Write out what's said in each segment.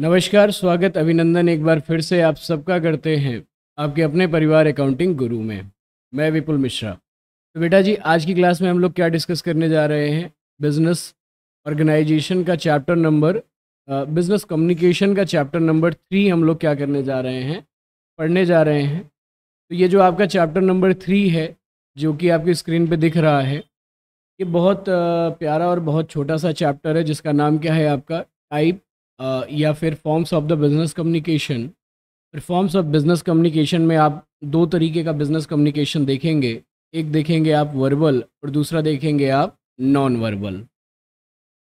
नमस्कार स्वागत अभिनंदन एक बार फिर से आप सबका करते हैं आपके अपने परिवार अकाउंटिंग गुरु में मैं विपुल मिश्रा तो बेटा जी आज की क्लास में हम लोग क्या डिस्कस करने जा रहे हैं बिजनेस ऑर्गेनाइजेशन का चैप्टर नंबर बिजनेस कम्युनिकेशन का चैप्टर नंबर थ्री हम लोग क्या करने जा रहे हैं पढ़ने जा रहे हैं तो ये जो आपका चैप्टर नंबर थ्री है जो कि आपकी स्क्रीन पर दिख रहा है ये बहुत प्यारा और बहुत छोटा सा चैप्टर है जिसका नाम क्या है आपका टाइप या फिर forms of the business communication forms of business communication में आप दो तरीके का बिजनेस कम्युनिकेशन देखेंगे एक देखेंगे आप वर्बल और दूसरा देखेंगे आप नॉन वर्बल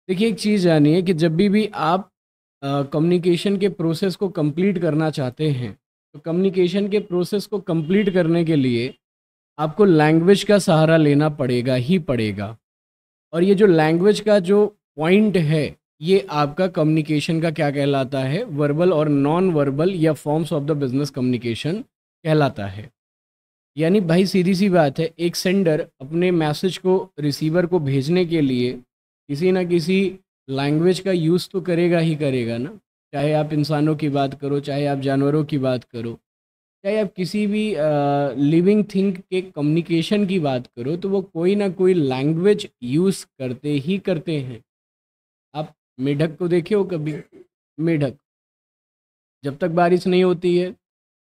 देखिए एक चीज़ जानिए कि जब भी भी आप कम्युनिकेशन के प्रोसेस को कंप्लीट करना चाहते हैं तो कम्युनिकेशन के प्रोसेस को कंप्लीट करने के लिए आपको लैंग्वेज का सहारा लेना पड़ेगा ही पड़ेगा और ये जो लैंग्वेज का जो पॉइंट है ये आपका कम्युनिकेशन का क्या कहलाता है वर्बल और नॉन वर्बल या forms of the business communication कहलाता है यानी भाई सीधी सी बात है एक सेंडर अपने मैसेज को रिसीवर को भेजने के लिए किसी ना किसी लैंग्वेज का यूज़ तो करेगा ही करेगा ना चाहे आप इंसानों की बात करो चाहे आप जानवरों की बात करो चाहे आप किसी भी लिविंग थिंग के कम्युनिकेशन की बात करो तो वो कोई ना कोई लैंग्वेज यूज़ करते ही करते हैं आप मेढक को तो देखे हो कभी मेढक जब तक बारिश नहीं होती है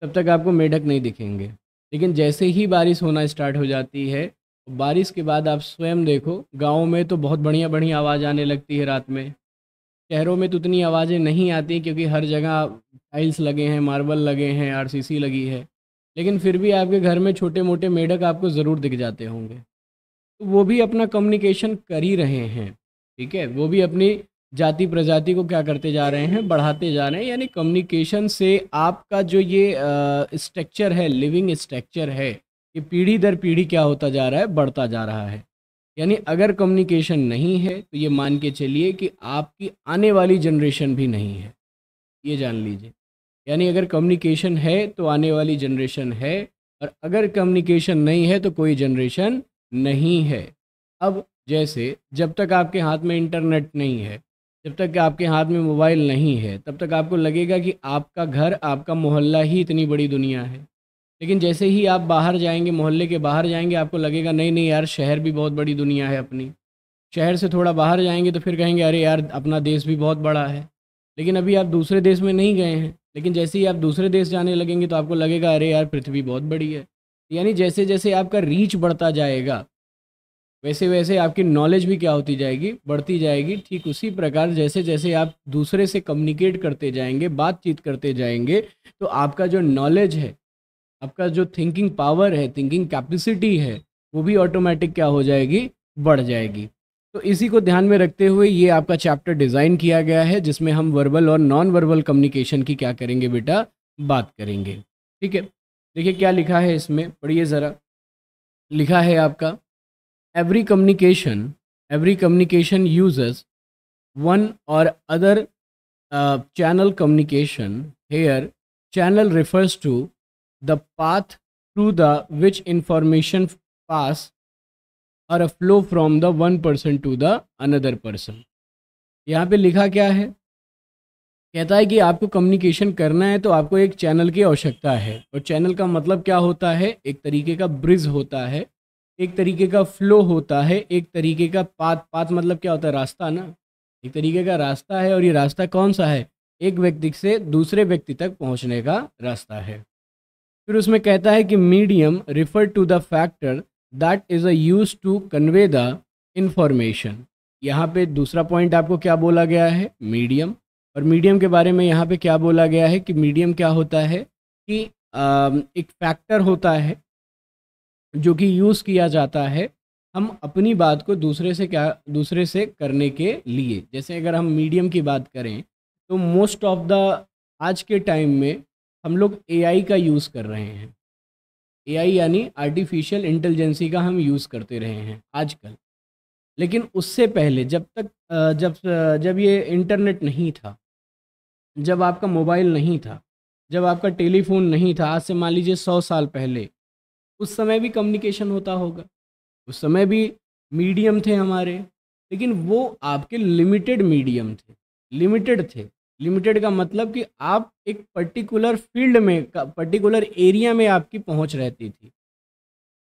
तब तक आपको मेढक नहीं दिखेंगे लेकिन जैसे ही बारिश होना स्टार्ट हो जाती है बारिश के बाद आप स्वयं देखो गाँव में तो बहुत बढ़िया बढ़िया आवाज़ आने लगती है रात में शहरों में तो उतनी आवाज़ें नहीं आती क्योंकि हर जगह टाइल्स लगे हैं मार्बल लगे हैं आरसीसी लगी है लेकिन फिर भी आपके घर में छोटे मोटे मेढक आपको ज़रूर दिख जाते होंगे तो वो भी अपना कम्युनिकेशन कर ही रहे हैं ठीक है वो भी अपनी जाति प्रजाति को क्या करते जा रहे हैं बढ़ाते जा रहे हैं यानी कम्युनिकेशन से आपका जो ये स्ट्रक्चर है लिविंग स्ट्रक्चर है ये पीढ़ी दर पीढ़ी क्या होता जा रहा है बढ़ता जा रहा है यानी अगर कम्युनिकेशन नहीं है तो ये मान के चलिए कि आपकी आने वाली जनरेशन भी नहीं है ये जान लीजिए यानी अगर कम्युनिकेशन है तो आने वाली जनरेशन है और अगर कम्युनिकेशन नहीं है तो कोई जनरेशन नहीं है अब जैसे जब तक आपके हाथ में इंटरनेट नहीं है जब तक आपके हाथ में मोबाइल नहीं है तब तक आपको लगेगा कि आपका घर आपका मोहल्ला ही इतनी बड़ी दुनिया है लेकिन जैसे ही आप बाहर जाएंगे मोहल्ले के बाहर जाएंगे आपको लगेगा नहीं नहीं यार शहर भी बहुत बड़ी दुनिया है अपनी शहर से थोड़ा बाहर जाएंगे तो फिर कहेंगे अरे यार अपना देश भी बहुत बड़ा है लेकिन अभी आप दूसरे देश में नहीं गए हैं लेकिन जैसे ही आप दूसरे देश जाने लगेंगे तो आपको लगेगा अरे यार पृथ्वी बहुत बड़ी है यानी जैसे जैसे आपका रीच बढ़ता जाएगा वैसे वैसे आपकी नॉलेज भी क्या होती जाएगी बढ़ती जाएगी ठीक उसी प्रकार जैसे जैसे आप दूसरे से कम्युनिकेट करते जाएंगे बातचीत करते जाएंगे तो आपका जो नॉलेज है आपका जो थिंकिंग पावर है थिंकिंग कैपेसिटी है वो भी ऑटोमेटिक क्या हो जाएगी बढ़ जाएगी तो इसी को ध्यान में रखते हुए ये आपका चैप्टर डिज़ाइन किया गया है जिसमें हम वर्बल और नॉन वर्बल कम्युनिकेशन की क्या करेंगे बेटा बात करेंगे ठीक है देखिए क्या लिखा है इसमें पढ़िए ज़रा लिखा है आपका every communication every communication uses one or other uh, channel communication here channel refers to the path through the which information pass or a flow from the one person to the another person yahan pe likha kya hai कहता है कि आपको communication करना है तो आपको एक channel की आवश्यकता है और चैनल का मतलब क्या होता है एक तरीके का ब्रिज होता है एक तरीके का फ्लो होता है एक तरीके का पात पात मतलब क्या होता है रास्ता ना एक तरीके का रास्ता है और ये रास्ता कौन सा है एक व्यक्ति से दूसरे व्यक्ति तक पहुंचने का रास्ता है फिर उसमें कहता है कि medium refer to the factor that is a use to convey the information यहाँ पे दूसरा पॉइंट आपको क्या बोला गया है मीडियम और मीडियम के बारे में यहाँ पे क्या बोला गया है कि मीडियम क्या होता है कि एक फैक्टर होता है जो कि यूज़ किया जाता है हम अपनी बात को दूसरे से क्या दूसरे से करने के लिए जैसे अगर हम मीडियम की बात करें तो मोस्ट ऑफ द आज के टाइम में हम लोग ए का यूज़ कर रहे हैं ए यानी आर्टिफिशियल इंटेलिजेंसी का हम यूज़ करते रहे हैं आजकल लेकिन उससे पहले जब तक जब जब ये इंटरनेट नहीं था जब आपका मोबाइल नहीं था जब आपका टेलीफोन नहीं था आज से मान लीजिए सौ साल पहले उस समय भी कम्युनिकेशन होता होगा उस समय भी मीडियम थे हमारे लेकिन वो आपके लिमिटेड मीडियम थे लिमिटेड थे लिमिटेड का मतलब कि आप एक पर्टिकुलर फील्ड में पर्टिकुलर एरिया में आपकी पहुंच रहती थी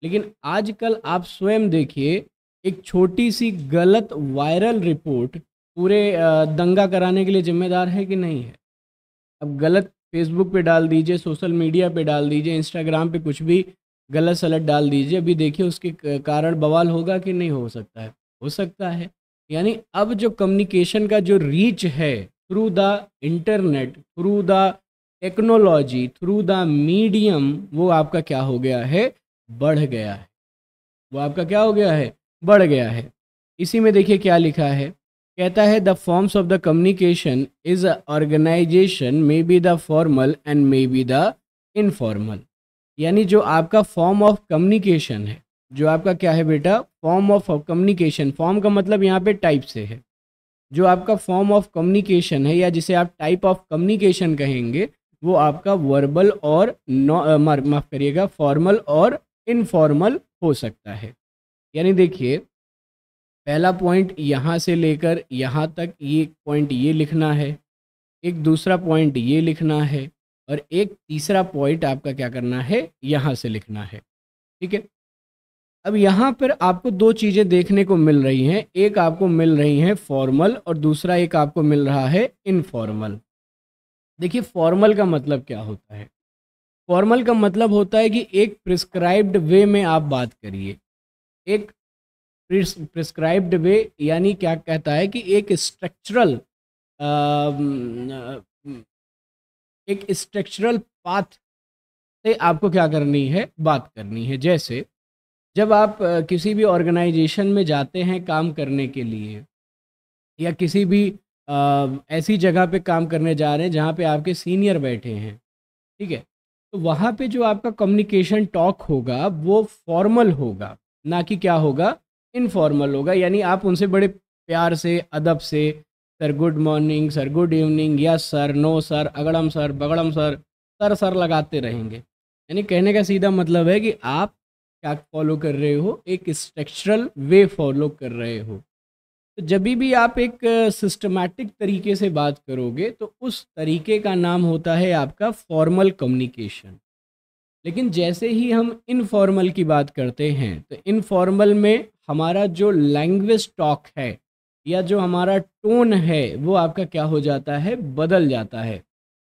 लेकिन आजकल आप स्वयं देखिए एक छोटी सी गलत वायरल रिपोर्ट पूरे दंगा कराने के लिए जिम्मेदार है कि नहीं है अब गलत फेसबुक पे डाल दीजिए सोशल मीडिया पे डाल दीजिए इंस्टाग्राम पे कुछ भी गलत सलट डाल दीजिए अभी देखिए उसके कारण बवाल होगा कि नहीं हो सकता है हो सकता है यानी अब जो कम्युनिकेशन का जो रीच है through the internet through the technology through the medium वो आपका क्या हो गया है बढ़ गया है वो आपका क्या हो गया है बढ़ गया है इसी में देखिए क्या लिखा है कहता है the forms of the communication is organisation may be the formal and may be the informal यानी जो आपका फॉर्म ऑफ कम्युनिकेशन है जो आपका क्या है बेटा फॉर्म ऑफ कम्युनिकेशन फॉर्म का मतलब यहाँ पे टाइप से है जो आपका फॉर्म ऑफ कम्युनिकेशन है या जिसे आप टाइप ऑफ कम्युनिकेशन कहेंगे वो आपका वर्बल और नॉ माफ़ करिएगा फॉर्मल और इनफॉर्मल हो सकता है यानी देखिए पहला पॉइंट यहाँ से लेकर यहाँ तक ये पॉइंट ये लिखना है एक दूसरा पॉइंट ये लिखना है और एक तीसरा पॉइंट आपका क्या करना है यहाँ से लिखना है ठीक है अब यहाँ पर आपको दो चीज़ें देखने को मिल रही हैं एक आपको मिल रही हैं फॉर्मल और दूसरा एक आपको मिल रहा है इनफॉर्मल देखिए फॉर्मल का मतलब क्या होता है फॉर्मल का मतलब होता है कि एक प्रिस्क्राइब्ड वे में आप बात करिए एक प्रिस्क्राइब्ड वे यानी क्या कहता है कि एक स्ट्रक्चरल एक स्ट्रक्चरल पाथ से आपको क्या करनी है बात करनी है जैसे जब आप किसी भी ऑर्गेनाइजेशन में जाते हैं काम करने के लिए या किसी भी आ, ऐसी जगह पे काम करने जा रहे हैं जहाँ पे आपके सीनियर बैठे हैं ठीक है तो वहाँ पे जो आपका कम्युनिकेशन टॉक होगा वो फॉर्मल होगा ना कि क्या होगा इनफॉर्मल होगा यानी आप उनसे बड़े प्यार से अदब से sir good morning sir good evening yes sir no sir अगड़म सर बगड़म सर सर सर लगाते रहेंगे यानी कहने का सीधा मतलब है कि आप क्या फॉलो कर रहे हो एक स्ट्रक्चरल वे फॉलो कर रहे हो तो जब भी आप एक सिस्टमैटिक तरीके से बात करोगे तो उस तरीके का नाम होता है आपका फॉर्मल कम्युनिकेशन लेकिन जैसे ही हम इनफॉर्मल की बात करते हैं तो इनफॉर्मल में हमारा जो लैंग्वेज टॉक है या जो हमारा टोन है वो आपका क्या हो जाता है बदल जाता है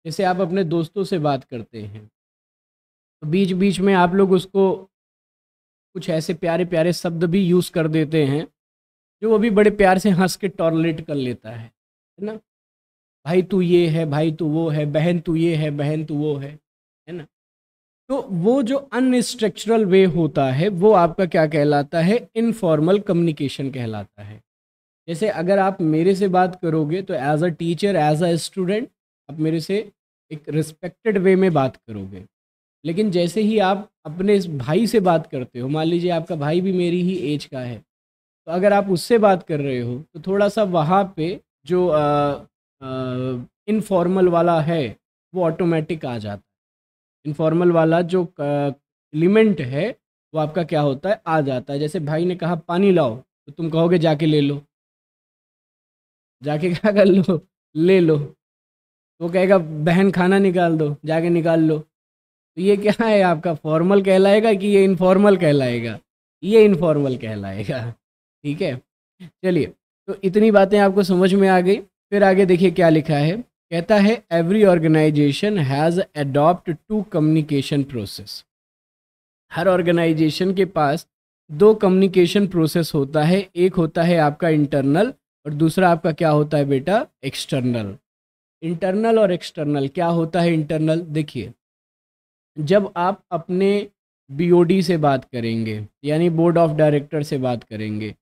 जैसे आप अपने दोस्तों से बात करते हैं तो बीच बीच में आप लोग उसको कुछ ऐसे प्यारे प्यारे शब्द भी यूज़ कर देते हैं जो वो भी बड़े प्यार से हंस के टॉयलेट कर लेता है है ना भाई तू ये है भाई तू वो है बहन तू ये है बहन तू वो है है ना तो वो जो अनस्ट्रक्चरल वे होता है वो आपका क्या कहलाता है इनफॉर्मल कम्युनिकेशन कहलाता है जैसे अगर आप मेरे से बात करोगे तो as a teacher as a student आप मेरे से एक रिस्पेक्टेड वे में बात करोगे लेकिन जैसे ही आप अपने भाई से बात करते हो मान लीजिए आपका भाई भी मेरी ही एज का है तो अगर आप उससे बात कर रहे हो तो थोड़ा सा वहाँ पे जो इनफॉर्मल वाला है वो ऑटोमेटिक आ जाता है इनफॉर्मल वाला जो एलिमेंट है वो आपका क्या होता है आ जाता है जैसे भाई ने कहा पानी लाओ तो तुम कहोगे जाके ले लो जाके क्या कर लो ले लो वो कहेगा बहन खाना निकाल दो जाके निकाल लो तो ये क्या है आपका फॉर्मल कहलाएगा कि ये इनफॉर्मल कहलाएगा ये इनफॉर्मल कहलाएगा ठीक है चलिए तो इतनी बातें आपको समझ में आ गई फिर आगे देखिए क्या लिखा है कहता है every organisation has adopt two communication process हर ऑर्गेनाइजेशन के पास दो कम्युनिकेशन प्रोसेस होता है एक होता है आपका इंटरनल और दूसरा आपका क्या होता है बेटा एक्सटर्नल इंटरनल और एक्सटर्नल क्या होता है इंटरनल देखिए जब आप अपने बीओडी से बात करेंगे यानी बोर्ड ऑफ डायरेक्टर से बात करेंगे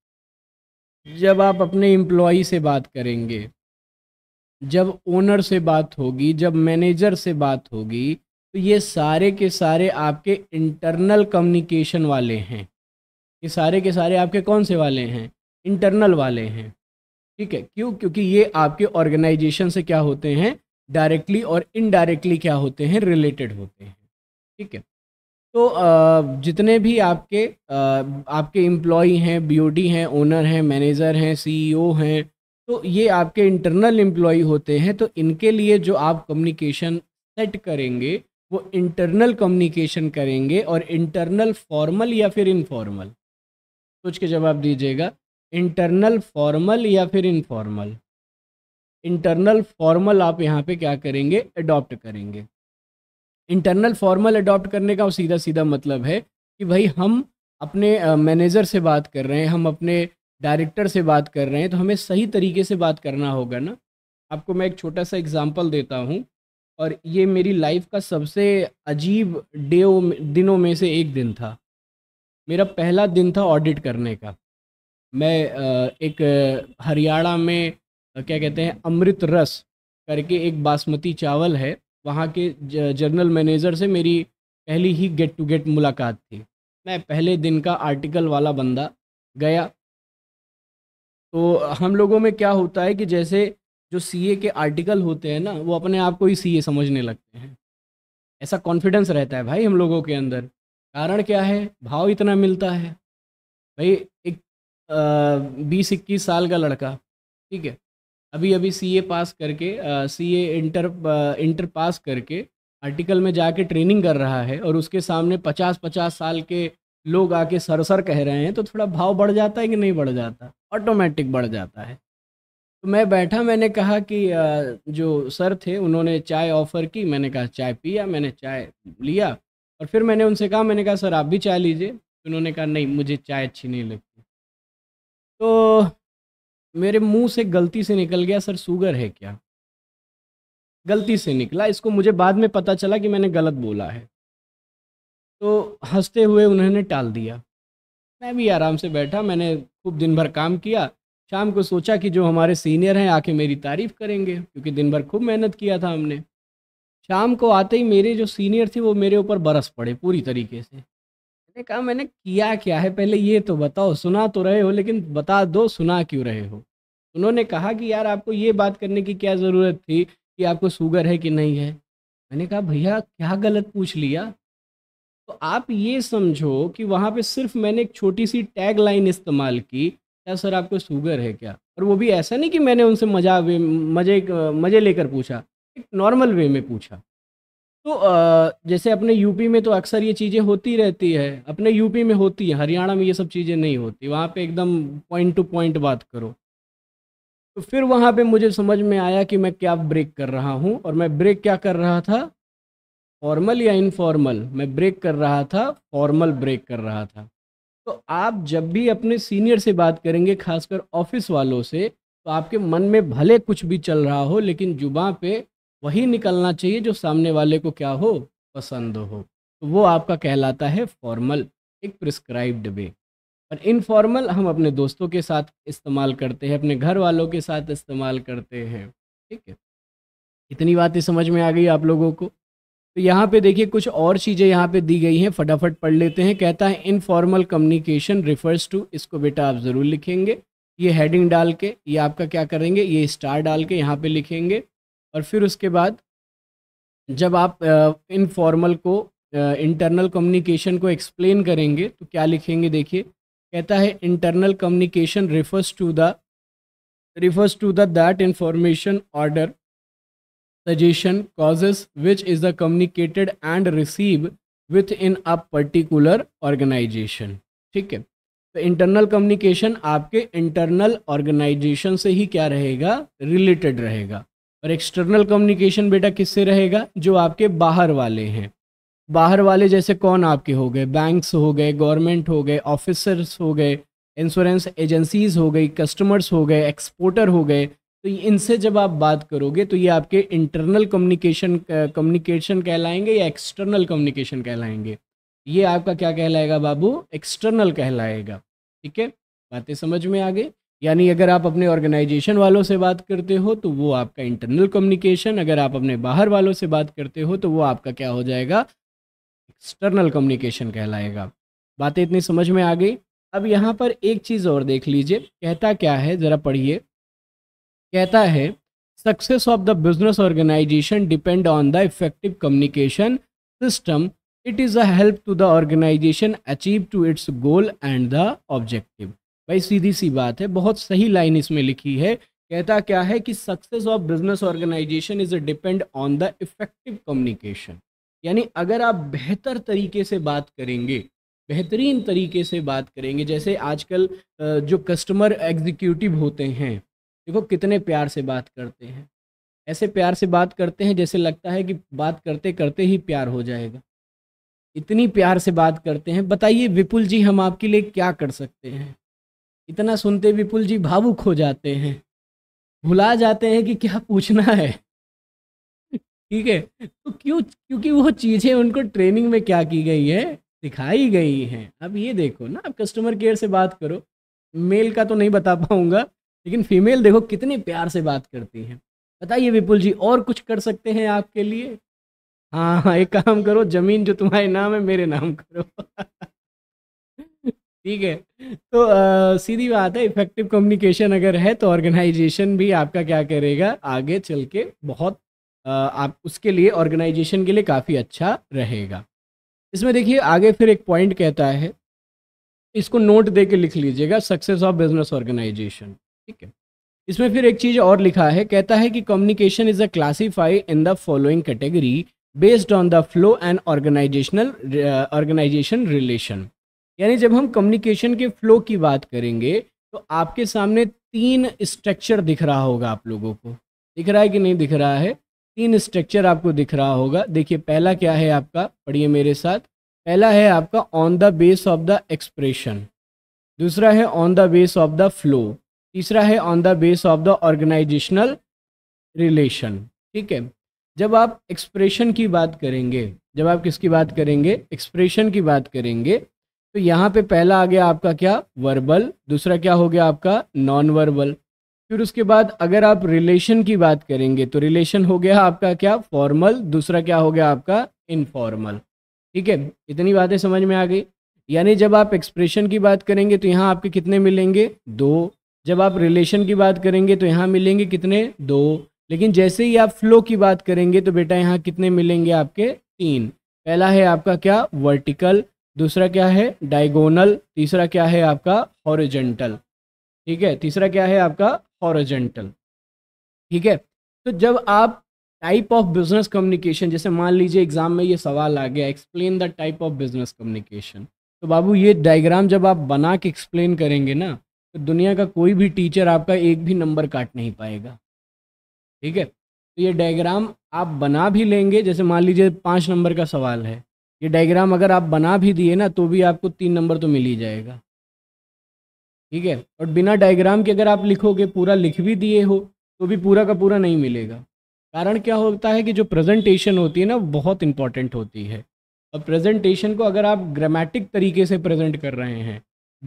जब आप अपने एम्प्लॉ से बात करेंगे जब ओनर से बात होगी जब मैनेजर से बात होगी तो ये सारे के सारे आपके इंटरनल कम्युनिकेशन वाले हैं ये सारे के सारे आपके कौन से वाले हैं इंटरनल वाले हैं ठीक है क्यों क्योंकि ये आपके ऑर्गेनाइजेशन से क्या होते हैं डायरेक्टली और इनडायरेक्टली क्या होते हैं रिलेटेड होते हैं ठीक है तो जितने भी आपके आपके एम्प्लॉय हैं बीओडी हैं ओनर हैं मैनेजर हैं सीईओ e हैं तो ये आपके इंटरनल एम्प्लॉय होते हैं तो इनके लिए जो आप कम्युनिकेशन सेट करेंगे वो इंटरनल कम्युनिकेशन करेंगे और इंटरनल फॉर्मल या फिर इनफॉर्मल सोच के जवाब दीजिएगा इंटरनल फॉर्मल या फिर इनफॉर्मल इंटरनल फॉर्मल आप यहाँ पे क्या करेंगे अडॉप्ट करेंगे इंटरनल फॉर्मल अडॉप्ट करने का सीधा सीधा मतलब है कि भाई हम अपने मैनेजर से बात कर रहे हैं हम अपने डायरेक्टर से बात कर रहे हैं तो हमें सही तरीके से बात करना होगा ना आपको मैं एक छोटा सा एग्जांपल देता हूँ और ये मेरी लाइफ का सबसे अजीब डे दिनों में से एक दिन था मेरा पहला दिन था ऑडिट करने का मैं एक हरियाणा में क्या कहते हैं अमृत रस करके एक बासमती चावल है वहाँ के जनरल मैनेजर से मेरी पहली ही गेट टू गेट मुलाकात थी मैं पहले दिन का आर्टिकल वाला बंदा गया तो हम लोगों में क्या होता है कि जैसे जो सीए के आर्टिकल होते हैं ना वो अपने आप को ही सीए समझने लगते हैं ऐसा कॉन्फिडेंस रहता है भाई हम लोगों के अंदर कारण क्या है भाव इतना मिलता है भाई बीस इक्कीस साल का लड़का ठीक है अभी अभी सीए पास करके सीए इंटर इंटर पास करके आर्टिकल में जाके ट्रेनिंग कर रहा है और उसके सामने पचास पचास साल के लोग आके सर सर कह रहे हैं तो थोड़ा भाव बढ़ जाता है कि नहीं बढ़ जाता ऑटोमेटिक बढ़ जाता है तो मैं बैठा मैंने कहा कि जो सर थे उन्होंने चाय ऑफ़र की मैंने कहा चाय पिया मैंने चाय लिया और फिर मैंने उनसे कहा मैंने कहा सर आप भी चाय लीजिए उन्होंने कहा नहीं मुझे चाय अच्छी नहीं लगती तो मेरे मुंह से गलती से निकल गया सर शुगर है क्या गलती से निकला इसको मुझे बाद में पता चला कि मैंने गलत बोला है तो हंसते हुए उन्होंने टाल दिया मैं भी आराम से बैठा मैंने खूब दिन भर काम किया शाम को सोचा कि जो हमारे सीनियर हैं आके मेरी तारीफ़ करेंगे क्योंकि दिन भर खूब मेहनत किया था हमने शाम को आते ही मेरे जो सीनियर थे वो मेरे ऊपर बरस पड़े पूरी तरीके से मैंने कहा मैंने किया क्या है पहले ये तो बताओ सुना तो रहे हो लेकिन बता दो सुना क्यों रहे हो उन्होंने कहा कि यार आपको ये बात करने की क्या ज़रूरत थी कि आपको शुगर है कि नहीं है मैंने कहा भैया क्या गलत पूछ लिया तो आप ये समझो कि वहाँ पे सिर्फ मैंने एक छोटी सी टैग लाइन इस्तेमाल की क्या सर आपको शुगर है क्या और वो भी ऐसा नहीं कि मैंने उनसे मजा मज़े मज़े लेकर पूछा एक नॉर्मल वे में पूछा तो जैसे अपने यूपी में तो अक्सर ये चीज़ें होती रहती है अपने यूपी में होती है हरियाणा में ये सब चीज़ें नहीं होती वहाँ पे एकदम पॉइंट टू पॉइंट बात करो तो फिर वहाँ पे मुझे समझ में आया कि मैं क्या ब्रेक कर रहा हूँ और मैं ब्रेक क्या कर रहा था फॉर्मल या इनफॉर्मल मैं ब्रेक कर रहा था फॉर्मल ब्रेक कर रहा था तो आप जब भी अपने सीनियर से बात करेंगे खासकर ऑफिस वालों से तो आपके मन में भले कुछ भी चल रहा हो लेकिन जुबा पे वही निकलना चाहिए जो सामने वाले को क्या हो पसंद हो तो वो आपका कहलाता है फॉर्मल एक प्रिस्क्राइब्ड वे और इनफॉर्मल हम अपने दोस्तों के साथ इस्तेमाल करते हैं अपने घर वालों के साथ इस्तेमाल करते हैं ठीक है इतनी बातें समझ में आ गई आप लोगों को तो यहाँ पे देखिए कुछ और चीज़ें यहाँ पे दी गई हैं फटाफट पढ़ लेते हैं कहता है इनफॉर्मल कम्युनिकेशन रिफर्स टू इसको बेटा आप ज़रूर लिखेंगे ये हेडिंग डाल के ये आपका क्या करेंगे ये स्टार डाल के यहाँ पे लिखेंगे और फिर उसके बाद जब आप इनफॉर्मल को इंटरनल कम्युनिकेशन को एक्सप्लेन करेंगे तो क्या लिखेंगे देखिए कहता है internal communication refers to the to the that information order suggestion causes which is the communicated and receive within a particular organisation ठीक है तो इंटरनल कम्युनिकेशन आपके इंटरनल ऑर्गेनाइजेशन से ही क्या रहेगा रिलेटेड रहेगा और एक्सटर्नल कम्युनिकेशन बेटा किससे रहेगा जो आपके बाहर वाले हैं बाहर वाले जैसे कौन आपके हो गए बैंक्स हो गए गवर्नमेंट हो गए ऑफिसर्स हो गए इंश्योरेंस एजेंसीज हो गई कस्टमर्स हो गए एक्सपोर्टर हो गए तो इनसे जब आप बात करोगे तो ये आपके इंटरनल कम्युनिकेशन कम्युनिकेशन कहलाएंगे या एक्सटर्नल कम्युनिकेशन कहलाएंगे ये आपका क्या कहलाएगा बाबू एक्सटर्नल कहलाएगा ठीक है बातें समझ में आ गई यानी अगर आप अपने ऑर्गेनाइजेशन वालों से बात करते हो तो वो आपका इंटरनल कम्युनिकेशन अगर आप अपने बाहर वालों से बात करते हो तो वो आपका क्या हो जाएगा एक्सटर्नल कम्युनिकेशन कहलाएगा बातें इतनी समझ में आ गई अब यहाँ पर एक चीज़ और देख लीजिए कहता क्या है ज़रा पढ़िए कहता है success of the business organisation depend on the effective communication system it is a help to the organisation achieve to its goal and the objective भाई सीधी सी बात है बहुत सही लाइन इसमें लिखी है कहता क्या है कि success of business organisation is depend on the effective communication यानी अगर आप बेहतर तरीके से बात करेंगे बेहतरीन तरीके से बात करेंगे जैसे आजकल जो कस्टमर एग्जीक्यूटिव होते हैं देखो कितने प्यार से बात करते हैं ऐसे प्यार से बात करते हैं जैसे लगता है कि बात करते करते ही प्यार हो जाएगा इतनी प्यार से बात करते हैं बताइए विपुल जी हम आपके लिए क्या कर सकते हैं इतना सुनते विपुल जी भावुक हो जाते हैं भुला जाते हैं कि क्या पूछना है ठीक है तो क्यों क्योंकि वो चीज़ें उनको ट्रेनिंग में क्या की गई है सिखाई गई हैं अब ये देखो ना आप कस्टमर केयर से बात करो मेल का तो नहीं बता पाऊंगा लेकिन फीमेल देखो कितने प्यार से बात करती हैं बताइए विपुल जी और कुछ कर सकते हैं आपके लिए हाँ हाँ एक काम करो जमीन जो तुम्हारे नाम है मेरे नाम करो ठीक है तो आ, सीधी बात है इफेक्टिव कम्युनिकेशन अगर है तो ऑर्गेनाइजेशन भी आपका क्या करेगा आगे चल के बहुत आ, आप उसके लिए ऑर्गेनाइजेशन के लिए काफ़ी अच्छा रहेगा इसमें देखिए आगे फिर एक पॉइंट कहता है इसको नोट दे के लिख लीजिएगा सक्सेस ऑफ बिजनेस ऑर्गेनाइजेशन ठीक है इसमें फिर एक चीज़ और लिखा है कहता है कि communication is a classify in the following category based on the flow and organisational organisation relation यानी जब हम कम्युनिकेशन के फ्लो की बात करेंगे तो आपके सामने तीन स्ट्रक्चर दिख रहा होगा आप लोगों को दिख रहा है कि नहीं दिख रहा है तीन स्ट्रक्चर आपको दिख रहा होगा देखिए पहला क्या है आपका पढ़िए मेरे साथ पहला है आपका on the base of the expression दूसरा है on the base of the flow तीसरा है on the base of the organisational relation ठीक है जब आप एक्सप्रेशन की बात करेंगे जब आप किसकी बात करेंगे एक्सप्रेशन की बात करेंगे तो यहाँ पे पहला आ गया आपका क्या वर्बल दूसरा क्या हो गया आपका नॉन वर्बल फिर उसके बाद अगर आप रिलेशन की बात करेंगे तो रिलेशन हो गया आपका क्या फॉर्मल दूसरा क्या हो गया आपका इनफॉर्मल ठीक है इतनी बातें समझ में आ गई यानी जब आप एक्सप्रेशन की बात करेंगे तो यहाँ आपके कितने मिलेंगे दो जब आप रिलेशन की बात करेंगे तो यहाँ मिलेंगे कितने दो लेकिन जैसे ही आप फ्लो की बात करेंगे तो बेटा यहाँ कितने मिलेंगे आपके तीन पहला है आपका क्या वर्टिकल दूसरा क्या है डायगोनल तीसरा क्या है आपका हॉरिजेंटल ठीक है तीसरा क्या है आपका हॉरिजेंटल ठीक है तो जब आप टाइप ऑफ बिजनेस कम्युनिकेशन जैसे मान लीजिए एग्जाम में ये सवाल आ गया explain the type of business communication तो बाबू ये डायग्राम जब आप बना के एक्सप्लेन करेंगे ना तो दुनिया का कोई भी टीचर आपका एक भी नंबर काट नहीं पाएगा ठीक है तो ये डायग्राम आप बना भी लेंगे जैसे मान लीजिए पाँच नंबर का सवाल है ये डायग्राम अगर आप बना भी दिए ना तो भी आपको तीन नंबर तो मिल ही जाएगा ठीक है और बिना डायग्राम के अगर आप लिखोगे पूरा लिख भी दिए हो तो भी पूरा का पूरा नहीं मिलेगा कारण क्या होता है कि जो प्रेजेंटेशन होती है ना बहुत इंपॉर्टेंट होती है और प्रेजेंटेशन को अगर आप ग्रामेटिक तरीके से प्रेजेंट कर रहे हैं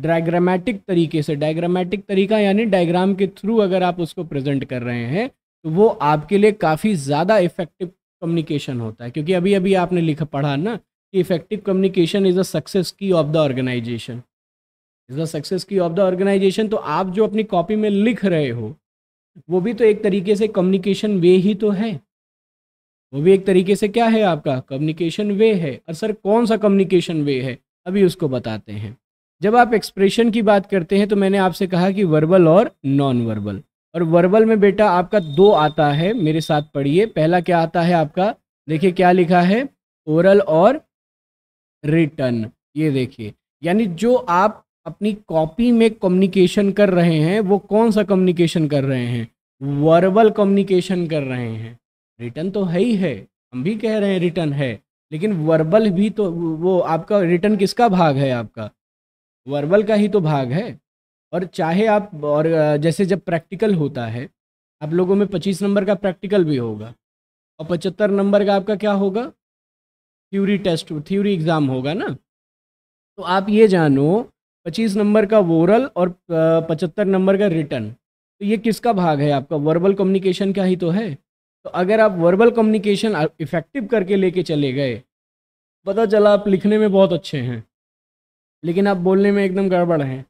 डायग्रामेटिक तरीके से डायग्रामेटिक तरीका यानी डायग्राम के थ्रू अगर आप उसको प्रेजेंट कर रहे हैं तो वो आपके लिए काफ़ी ज़्यादा इफेक्टिव कम्युनिकेशन होता है क्योंकि अभी अभी आपने लिखा पढ़ा ना effective communication is a success key of the organisation is a success key of the organisation तो आप जो अपनी कॉपी में लिख रहे हो वो भी तो एक तरीके से कम्युनिकेशन वे ही तो है वो भी एक तरीके से क्या है आपका कम्युनिकेशन वे है और सर कौन सा कम्युनिकेशन वे है अभी उसको बताते हैं जब आप एक्सप्रेशन की बात करते हैं तो मैंने आपसे कहा कि वर्बल और नॉन वर्बल और वर्बल में बेटा आपका दो आता है मेरे साथ पढ़िए पहला क्या आता है आपका देखिए क्या लिखा है ओरल और रिटर्न ये देखिए यानी जो आप अपनी कॉपी में कम्युनिकेशन कर रहे हैं वो कौन सा कम्युनिकेशन कर रहे हैं वर्बल कम्युनिकेशन कर रहे हैं रिटर्न तो है ही है हम भी कह रहे हैं रिटर्न है लेकिन वर्बल भी तो वो आपका रिटर्न किसका भाग है आपका वर्बल का ही तो भाग है और चाहे आप और जैसे जब प्रैक्टिकल होता है आप लोगों में पच्चीस नंबर का प्रैक्टिकल भी होगा और पचहत्तर नंबर का आपका क्या होगा थ्योरी टेस्ट थ्योरी एग्ज़ाम होगा ना तो आप ये जानो पच्चीस नंबर का वोरल और पचहत्तर नंबर का रिटर्न तो ये किसका भाग है आपका वर्बल कम्युनिकेशन का ही तो है तो अगर आप वर्बल कम्युनिकेशन इफ़ेक्टिव करके लेके चले गए पता चला आप लिखने में बहुत अच्छे हैं लेकिन आप बोलने में एकदम गड़बड़ हैं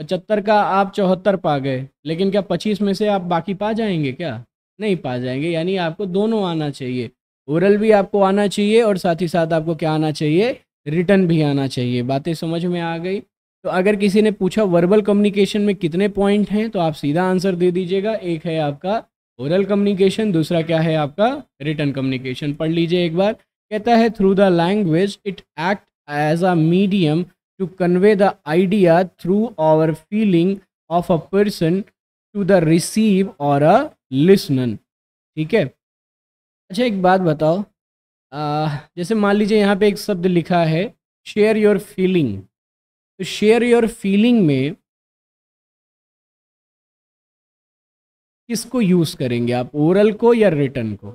पचहत्तर का आप चौहत्तर पा गए लेकिन क्या पच्चीस में से आप बाकी पा जाएंगे क्या नहीं पा जाएंगे यानी आपको दोनों आना चाहिए ओरल भी आपको आना चाहिए और साथ ही साथ आपको क्या आना चाहिए रिटर्न भी आना चाहिए बातें समझ में आ गई तो अगर किसी ने पूछा वर्बल कम्युनिकेशन में कितने पॉइंट हैं तो आप सीधा आंसर दे दीजिएगा एक है आपका ओरल कम्युनिकेशन दूसरा क्या है आपका रिटर्न कम्युनिकेशन पढ़ लीजिए एक बार कहता है through the language it act as a medium to convey the idea through our feeling of a person to the receive और अ लिसनन ठीक है अच्छा एक बात बताओ आ, जैसे मान लीजिए यहाँ पे एक शब्द लिखा है शेयर योर फीलिंग तो शेयर योर फीलिंग में किसको यूज़ करेंगे आप ओरल को या रिटर्न को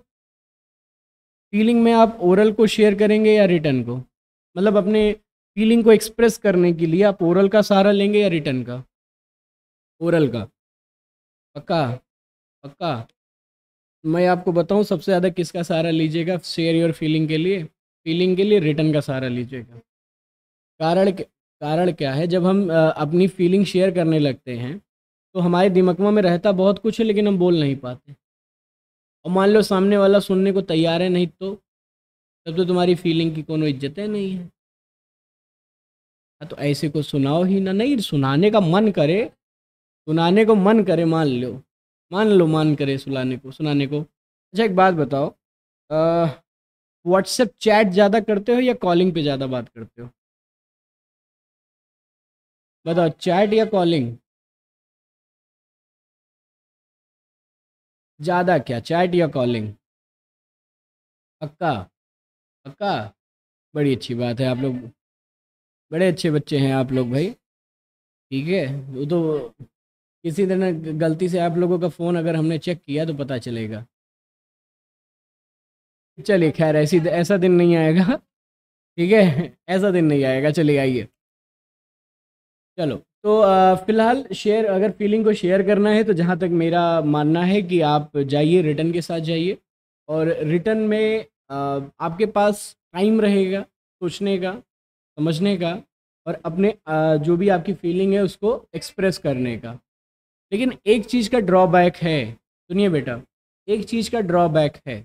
फीलिंग में आप ओरल को शेयर करेंगे या रिटर्न को मतलब अपने फीलिंग को एक्सप्रेस करने के लिए आप ओरल का सहारा लेंगे या रिटर्न का ओरल का पक्का पक्का मैं आपको बताऊं सबसे ज़्यादा किसका सहारा लीजिएगा शेयर योर फीलिंग के लिए फीलिंग के लिए रिटर्न का सहारा लीजिएगा कारण कारण क्या है जब हम अपनी फीलिंग शेयर करने लगते हैं तो हमारे दिमकमा में रहता बहुत कुछ है लेकिन हम बोल नहीं पाते और मान लो सामने वाला सुनने को तैयार है नहीं तो तब तो तुम्हारी फीलिंग की कोई इज्जत है नहीं है हाँ तो ऐसे को सुनाओ ही ना नहीं सुनाने का मन करे सुनाने को मन करे मान लो मान लो मान करे सुलाने को सुनाने को अच्छा एक बात बताओ व्हाट्सएप चैट ज़्यादा करते हो या कॉलिंग पे ज़्यादा बात करते हो बताओ चैट या कॉलिंग ज़्यादा क्या चैट या कॉलिंग पक्का पक्का बड़ी अच्छी बात है आप लोग बड़े अच्छे बच्चे हैं आप लोग भाई ठीक है वो तो किसी तरह गलती से आप लोगों का फ़ोन अगर हमने चेक किया तो पता चलेगा चलिए खैर ऐसी ऐसा दिन नहीं आएगा ठीक है ऐसा दिन नहीं आएगा चलिए आइए चलो तो फिलहाल शेयर अगर फीलिंग को शेयर करना है तो जहाँ तक मेरा मानना है कि आप जाइए रिटर्न के साथ जाइए और रिटर्न में आपके पास टाइम रहेगा सोचने का समझने का और अपने जो भी आपकी फीलिंग है उसको एक्सप्रेस करने का लेकिन एक चीज़ का ड्रॉबैक है सुनिए बेटा एक चीज़ का ड्रॉबैक है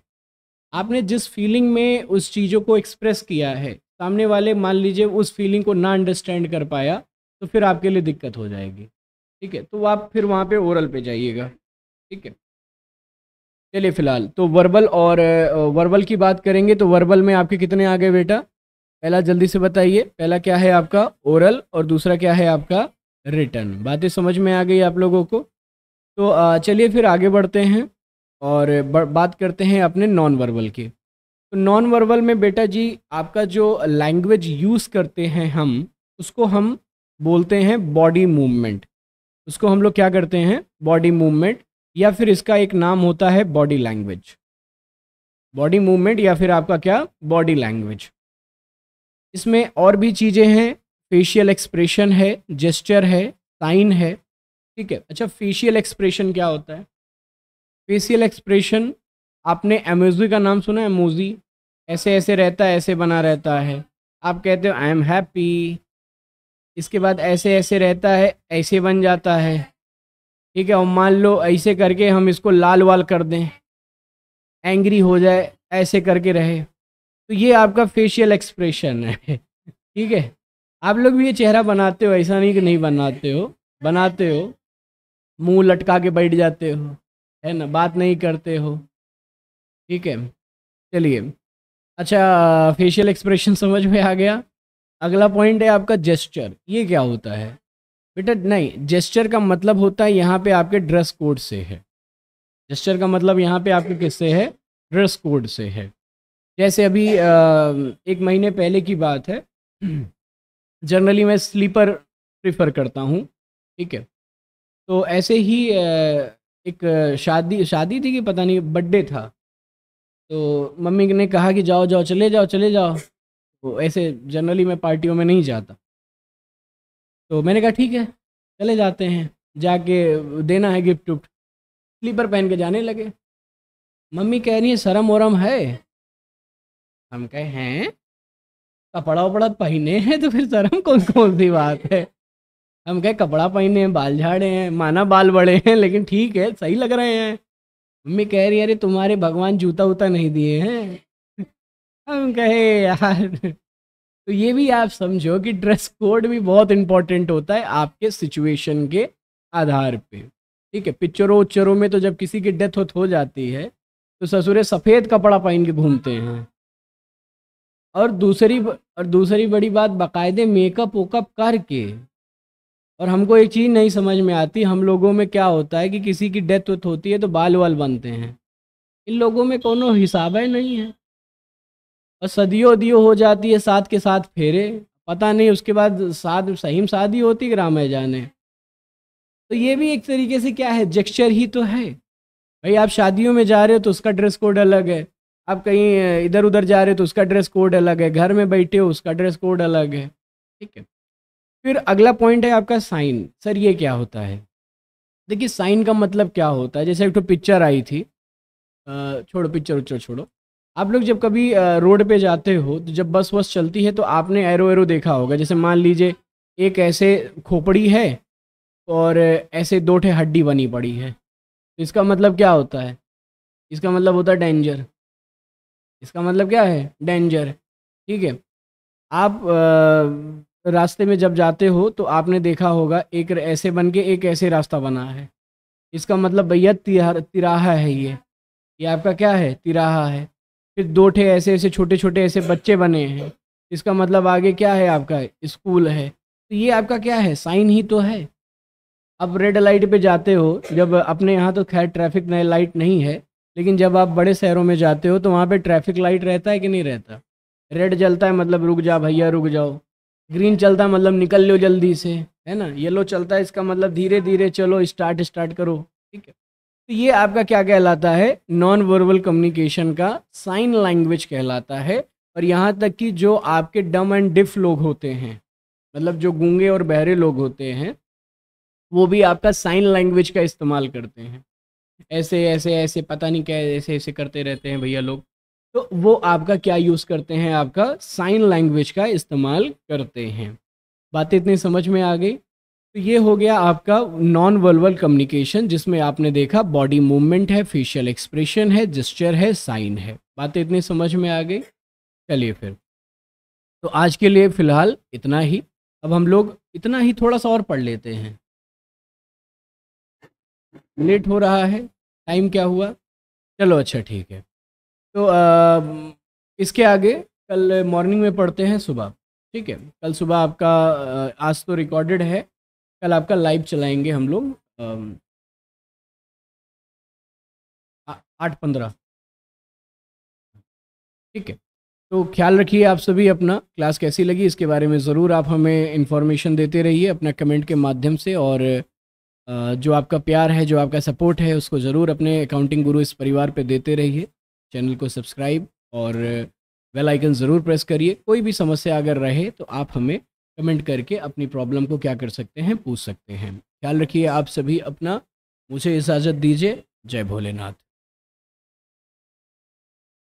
आपने जिस फीलिंग में उस चीज़ों को एक्सप्रेस किया है सामने वाले मान लीजिए उस फीलिंग को ना अंडरस्टैंड कर पाया तो फिर आपके लिए दिक्कत हो जाएगी ठीक है तो आप फिर वहाँ पे ओरल पे जाइएगा ठीक है चलिए फिलहाल तो वर्बल और वर्बल की बात करेंगे तो वर्बल में आपके कितने आ गए बेटा पहला जल्दी से बताइए पहला क्या है आपका ओरल और दूसरा क्या है आपका रिटर्न बातें समझ में आ गई आप लोगों को तो चलिए फिर आगे बढ़ते हैं और बात करते हैं अपने नॉन वर्बल के तो नॉन वर्बल में बेटा जी आपका जो लैंग्वेज यूज़ करते हैं हम उसको हम बोलते हैं बॉडी मूवमेंट उसको हम लोग क्या करते हैं बॉडी मूवमेंट या फिर इसका एक नाम होता है बॉडी लैंग्वेज बॉडी मूवमेंट या फिर आपका क्या बॉडी लैंग्वेज इसमें और भी चीज़ें हैं फेशियल एक्सप्रेशन है जेस्चर है साइन है ठीक है अच्छा फेशियल एक्सप्रेशन क्या होता है फेशियल एक्सप्रेशन आपने एमोजी का नाम सुना है एमोजी ऐसे ऐसे रहता है ऐसे बना रहता है आप कहते हो आई एम हैप्पी इसके बाद ऐसे ऐसे रहता है ऐसे बन जाता है ठीक है और मान लो ऐसे करके हम इसको लाल वाल कर दें एंग्री हो जाए ऐसे करके रहे तो ये आपका फेशियल एक्सप्रेशन है ठीक है आप लोग भी ये चेहरा बनाते हो ऐसा नहीं कि नहीं बनाते हो बनाते हो मुंह लटका के बैठ जाते हो है ना बात नहीं करते हो ठीक है चलिए अच्छा फेशियल एक्सप्रेशन समझ में आ गया अगला पॉइंट है आपका जेस्चर ये क्या होता है बेटा नहीं जेस्चर का मतलब होता है यहाँ पे आपके ड्रेस कोड से है जेस्चर का मतलब यहाँ पे आपके किससे है ड्रेस कोड से है जैसे अभी आ, एक महीने पहले की बात है जनरली मैं स्लीपर प्रिफर करता हूँ ठीक है तो ऐसे ही एक शादी शादी थी कि पता नहीं बर्थडे था तो मम्मी ने कहा कि जाओ जाओ चले जाओ चले जाओ तो ऐसे जनरली मैं पार्टियों में नहीं जाता तो मैंने कहा ठीक है चले जाते हैं जाके देना है गिफ्ट उफ्ट स्लीपर पहन के जाने लगे मम्मी कह रही है शर्म वरम है हम कहे हैं कपड़ा उपड़ा पहने हैं तो फिर सर हम कौन कौन सी बात है हम कहे कपड़ा पहने हैं बाल झाड़े हैं माना बाल बड़े हैं लेकिन ठीक है सही लग रहे हैं मम्मी कह रही अरे तुम्हारे भगवान जूता वूता नहीं दिए हैं हम कहे यार तो ये भी आप समझो कि ड्रेस कोड भी बहुत इंपॉर्टेंट होता है आपके सिचुएशन के आधार पे ठीक है पिक्चरों उच्चरों में तो जब किसी की डेथ हो जाती है तो ससुरे सफ़ेद कपड़ा पहन के घूमते हैं और दूसरी और दूसरी बड़ी बात बाकायदे मेकअप वेकअप करके और हमको एक चीज़ नहीं समझ में आती हम लोगों में क्या होता है कि किसी की डेथ वेथ तो होती है तो बाल वाल बनते हैं इन लोगों में कोनो हिसाब है नहीं है और सदियों दियो हो जाती है साथ के साथ फेरे पता नहीं उसके बाद साथ सहीम शादी होती कि राम जाने तो ये भी एक तरीके से क्या है जेक्चर ही तो है भाई आप शादियों में जा रहे हो तो उसका ड्रेस कोड अलग है आप कहीं इधर उधर जा रहे हो तो उसका ड्रेस कोड अलग है घर में बैठे हो उसका ड्रेस कोड अलग है ठीक है फिर अगला पॉइंट है आपका साइन सर ये क्या होता है देखिए साइन का मतलब क्या होता है जैसे एक तो पिक्चर आई थी छोड़ो पिक्चर उच्चर छोड़ो आप लोग जब कभी रोड पे जाते हो तो जब बस वस चलती है तो आपने एरो एरो देखा होगा जैसे मान लीजिए एक ऐसे खोपड़ी है और ऐसे दो ठे हड्डी बनी पड़ी है इसका मतलब क्या होता है इसका मतलब होता है डेंजर इसका मतलब क्या है डेंजर ठीक है आप आ, रास्ते में जब जाते हो तो आपने देखा होगा एक ऐसे बन के एक ऐसे रास्ता बना है इसका मतलब भैया तिराहा है ये ये आपका क्या है तिराहा है फिर दो ठे ऐसे ऐसे छोटे छोटे ऐसे बच्चे बने हैं इसका मतलब आगे क्या है आपका स्कूल है तो ये आपका क्या है साइन ही तो है अब रेड लाइट पे जाते हो जब अपने यहाँ तो खैर ट्रैफिक नए लाइट नहीं है लेकिन जब आप बड़े शहरों में जाते हो तो वहाँ पे ट्रैफिक लाइट रहता है कि नहीं रहता रेड जलता है मतलब रुक जा भैया रुक जाओ ग्रीन चलता है मतलब निकल लो जल्दी से है ना येलो चलता है इसका मतलब धीरे धीरे चलो स्टार्ट स्टार्ट करो ठीक है तो ये आपका क्या कहलाता है नॉन वर्बल कम्युनिकेशन का साइन लैंग्वेज कहलाता है और यहाँ तक कि जो आपके डम एंड डिफ लोग होते हैं मतलब जो गूंगे और बहरे लोग होते हैं वो भी आपका साइन लैंग्वेज का इस्तेमाल करते हैं ऐसे ऐसे ऐसे पता नहीं क्या ऐसे ऐसे करते रहते हैं भैया लोग तो वो आपका क्या यूज़ करते हैं आपका साइन लैंग्वेज का इस्तेमाल करते हैं बातें इतनी समझ में आ गई तो ये हो गया आपका नॉन वर्बल कम्युनिकेशन जिसमें आपने देखा बॉडी मूवमेंट है फेशियल एक्सप्रेशन है जिस्चर है साइन है बातें इतनी समझ में आ गई चलिए फिर तो आज के लिए फ़िलहाल इतना ही अब हम लोग इतना ही थोड़ा सा और पढ़ लेते हैं लेट हो रहा है टाइम क्या हुआ चलो अच्छा ठीक है तो आ, इसके आगे कल मॉर्निंग में पढ़ते हैं सुबह ठीक है कल सुबह आपका आज तो रिकॉर्डेड है कल आपका लाइव चलाएंगे हम लोग आठ पंद्रह ठीक है तो ख्याल रखिए आप सभी अपना क्लास कैसी लगी इसके बारे में ज़रूर आप हमें इन्फॉर्मेशन देते रहिए अपना कमेंट के माध्यम से और जो आपका प्यार है जो आपका सपोर्ट है उसको ज़रूर अपने अकाउंटिंग गुरु इस परिवार पे देते रहिए चैनल को सब्सक्राइब और बेल आइकन ज़रूर प्रेस करिए कोई भी समस्या अगर रहे तो आप हमें कमेंट करके अपनी प्रॉब्लम को क्या कर सकते हैं पूछ सकते हैं ख्याल रखिए आप सभी अपना मुझे इजाज़त दीजिए जय भोलेनाथ